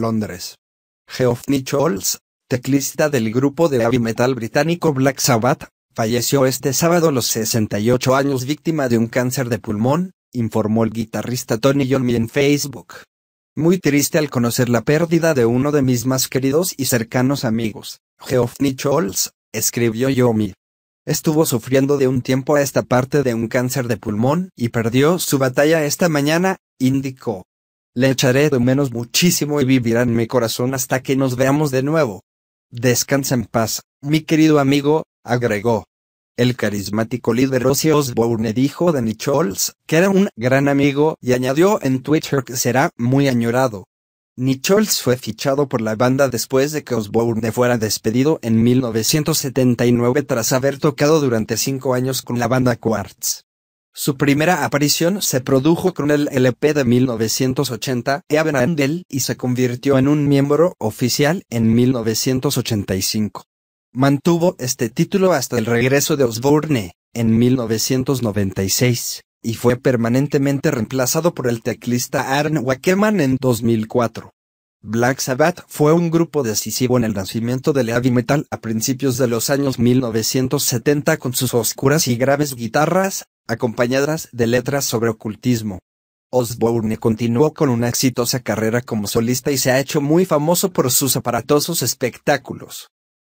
Londres. Geoff Nicholls, teclista del grupo de heavy metal británico Black Sabbath, falleció este sábado a los 68 años víctima de un cáncer de pulmón, informó el guitarrista Tony Yomi en Facebook. Muy triste al conocer la pérdida de uno de mis más queridos y cercanos amigos, Geoff Nicholls, escribió Yomi. Estuvo sufriendo de un tiempo a esta parte de un cáncer de pulmón y perdió su batalla esta mañana, indicó. Le echaré de menos muchísimo y vivirá en mi corazón hasta que nos veamos de nuevo. Descansa en paz, mi querido amigo, agregó. El carismático líder Ozzy Osbourne dijo de Nichols que era un gran amigo y añadió en Twitter que será muy añorado. Nichols fue fichado por la banda después de que Osbourne fuera despedido en 1979 tras haber tocado durante cinco años con la banda Quartz. Su primera aparición se produjo con el LP de 1980, Heaven Andel y se convirtió en un miembro oficial en 1985. Mantuvo este título hasta el regreso de Osbourne, en 1996, y fue permanentemente reemplazado por el teclista Aaron Wakeman en 2004. Black Sabbath fue un grupo decisivo en el nacimiento del heavy metal a principios de los años 1970 con sus oscuras y graves guitarras, acompañadas de letras sobre ocultismo. Osbourne continuó con una exitosa carrera como solista y se ha hecho muy famoso por sus aparatosos espectáculos.